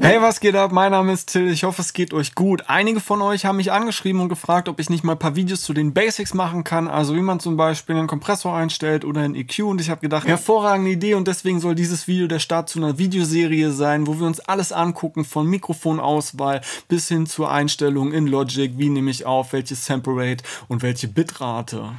Hey, was geht ab? Mein Name ist Till. Ich hoffe, es geht euch gut. Einige von euch haben mich angeschrieben und gefragt, ob ich nicht mal ein paar Videos zu den Basics machen kann. Also wie man zum Beispiel einen Kompressor einstellt oder einen EQ. Und ich habe gedacht, hervorragende Idee. Und deswegen soll dieses Video der Start zu einer Videoserie sein, wo wir uns alles angucken, von Mikrofonauswahl bis hin zur Einstellung in Logic. Wie nehme ich auf? Welche Sample Rate und welche Bitrate?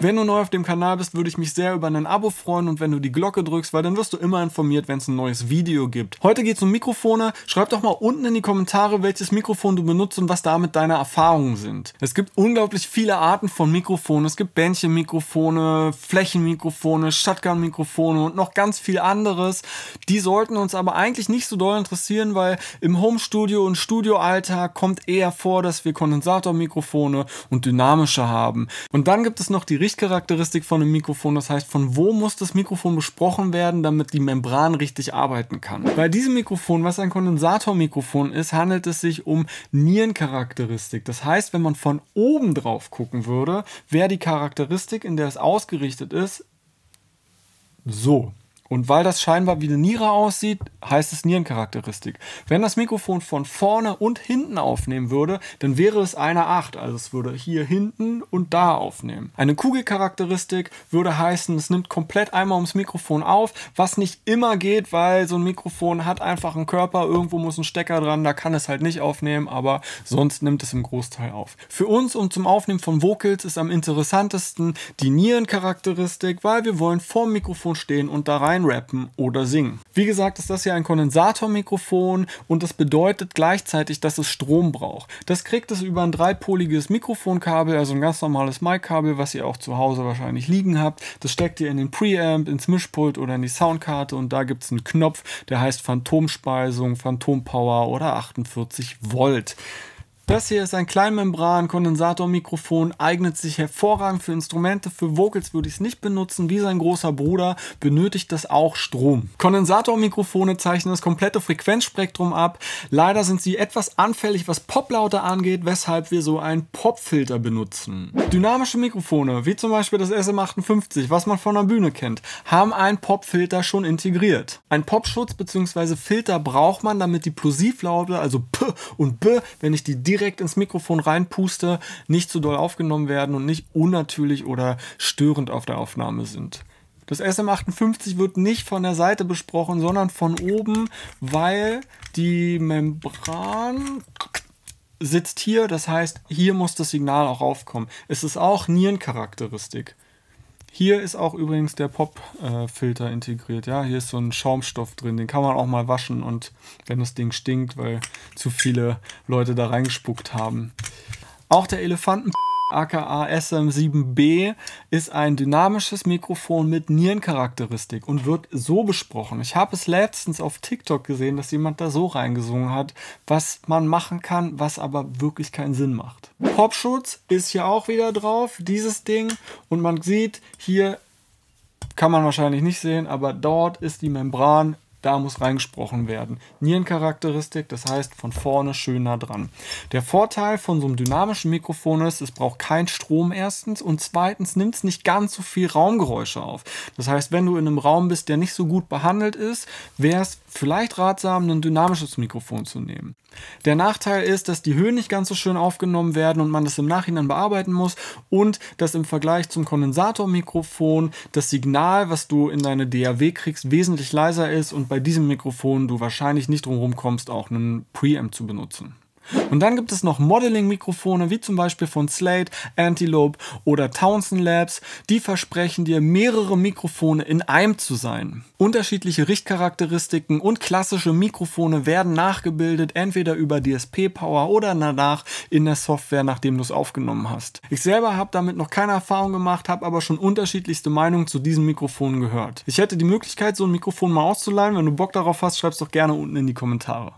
Wenn du neu auf dem Kanal bist, würde ich mich sehr über ein Abo freuen und wenn du die Glocke drückst, weil dann wirst du immer informiert, wenn es ein neues Video gibt. Heute geht es um Mikrofone. Schreib doch mal unten in die Kommentare, welches Mikrofon du benutzt und was damit deine Erfahrungen sind. Es gibt unglaublich viele Arten von Mikrofonen. Es gibt Bändchenmikrofone, Flächenmikrofone, Shotgun-Mikrofone und noch ganz viel anderes. Die sollten uns aber eigentlich nicht so doll interessieren, weil im Homestudio und Studioalltag kommt eher vor, dass wir Kondensatormikrofone und dynamische haben. Und dann gibt es noch die Lichtcharakteristik von einem Mikrofon, das heißt, von wo muss das Mikrofon besprochen werden, damit die Membran richtig arbeiten kann. Bei diesem Mikrofon, was ein Kondensatormikrofon ist, handelt es sich um Nierencharakteristik. Das heißt, wenn man von oben drauf gucken würde, wäre die Charakteristik, in der es ausgerichtet ist, so. Und weil das scheinbar wie eine Niere aussieht, heißt es Nierencharakteristik. Wenn das Mikrofon von vorne und hinten aufnehmen würde, dann wäre es eine 8. Also es würde hier hinten und da aufnehmen. Eine Kugelcharakteristik würde heißen, es nimmt komplett einmal ums Mikrofon auf, was nicht immer geht, weil so ein Mikrofon hat einfach einen Körper, irgendwo muss ein Stecker dran, da kann es halt nicht aufnehmen, aber sonst nimmt es im Großteil auf. Für uns und zum Aufnehmen von Vocals ist am interessantesten die Nierencharakteristik, weil wir wollen vorm Mikrofon stehen und da rein reinrappen oder singen. Wie gesagt, ist das hier ein Kondensatormikrofon und das bedeutet gleichzeitig, dass es Strom braucht. Das kriegt es über ein dreipoliges Mikrofonkabel, also ein ganz normales Mic-Kabel, was ihr auch zu Hause wahrscheinlich liegen habt. Das steckt ihr in den Preamp, ins Mischpult oder in die Soundkarte und da gibt es einen Knopf, der heißt Phantomspeisung, Phantompower oder 48 Volt. Das hier ist ein Kleinmembran-Kondensatormikrofon, eignet sich hervorragend für Instrumente. Für Vocals würde ich es nicht benutzen. Wie sein großer Bruder benötigt das auch Strom. Kondensatormikrofone zeichnen das komplette Frequenzspektrum ab. Leider sind sie etwas anfällig, was Poplaute angeht, weshalb wir so einen Popfilter benutzen. Dynamische Mikrofone, wie zum Beispiel das SM58, was man von der Bühne kennt, haben einen Popfilter schon integriert. Ein Popschutz bzw. Filter braucht man, damit die Plosivlaute, also P und B, wenn ich die direkt direkt ins Mikrofon reinpuste, nicht zu doll aufgenommen werden und nicht unnatürlich oder störend auf der Aufnahme sind. Das SM58 wird nicht von der Seite besprochen, sondern von oben, weil die Membran sitzt hier, das heißt, hier muss das Signal auch aufkommen. Es ist auch Nierencharakteristik. Hier ist auch übrigens der Pop-Filter integriert. Ja, hier ist so ein Schaumstoff drin, den kann man auch mal waschen und wenn das Ding stinkt, weil zu viele Leute da reingespuckt haben. Auch der Elefanten aka SM7B, ist ein dynamisches Mikrofon mit Nierencharakteristik und wird so besprochen. Ich habe es letztens auf TikTok gesehen, dass jemand da so reingesungen hat, was man machen kann, was aber wirklich keinen Sinn macht. Popschutz ist hier auch wieder drauf, dieses Ding. Und man sieht, hier kann man wahrscheinlich nicht sehen, aber dort ist die Membran da muss reingesprochen werden. Nierencharakteristik, das heißt von vorne schön nah dran. Der Vorteil von so einem dynamischen Mikrofon ist, es braucht keinen Strom erstens und zweitens nimmt es nicht ganz so viel Raumgeräusche auf. Das heißt, wenn du in einem Raum bist, der nicht so gut behandelt ist, wäre es vielleicht ratsam, ein dynamisches Mikrofon zu nehmen. Der Nachteil ist, dass die Höhen nicht ganz so schön aufgenommen werden und man das im Nachhinein bearbeiten muss und dass im Vergleich zum Kondensatormikrofon das Signal, was du in deine DAW kriegst, wesentlich leiser ist und bei diesem Mikrofon du wahrscheinlich nicht drumherum kommst, auch einen Preamp zu benutzen. Und dann gibt es noch Modeling-Mikrofone, wie zum Beispiel von Slate, Antelope oder Townsend Labs. Die versprechen dir, mehrere Mikrofone in einem zu sein. Unterschiedliche Richtcharakteristiken und klassische Mikrofone werden nachgebildet, entweder über DSP-Power oder danach in der Software, nachdem du es aufgenommen hast. Ich selber habe damit noch keine Erfahrung gemacht, habe aber schon unterschiedlichste Meinungen zu diesen Mikrofonen gehört. Ich hätte die Möglichkeit, so ein Mikrofon mal auszuleihen. Wenn du Bock darauf hast, schreib es doch gerne unten in die Kommentare.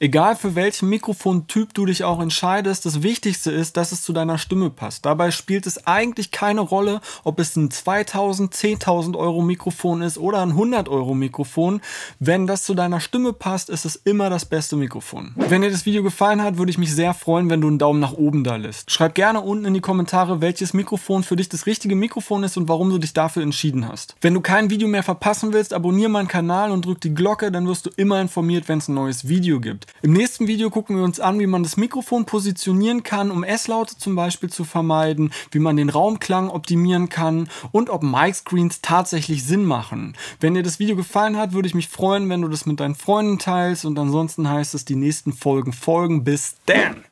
Egal für welchen Mikrofon Typ du dich auch entscheidest, das Wichtigste ist, dass es zu deiner Stimme passt. Dabei spielt es eigentlich keine Rolle, ob es ein 2000, 10.000 Euro Mikrofon ist oder ein 100 Euro Mikrofon. Wenn das zu deiner Stimme passt, ist es immer das beste Mikrofon. Wenn dir das Video gefallen hat, würde ich mich sehr freuen, wenn du einen Daumen nach oben da lässt. Schreib gerne unten in die Kommentare, welches Mikrofon für dich das richtige Mikrofon ist und warum du dich dafür entschieden hast. Wenn du kein Video mehr verpassen willst, abonniere meinen Kanal und drück die Glocke, dann wirst du immer informiert, wenn es ein neues Video gibt. Im nächsten Video gucken wir uns an, an, wie man das Mikrofon positionieren kann, um S-Laute zum Beispiel zu vermeiden, wie man den Raumklang optimieren kann und ob Mic-Screens tatsächlich Sinn machen. Wenn dir das Video gefallen hat, würde ich mich freuen, wenn du das mit deinen Freunden teilst und ansonsten heißt es, die nächsten Folgen folgen. Bis dann!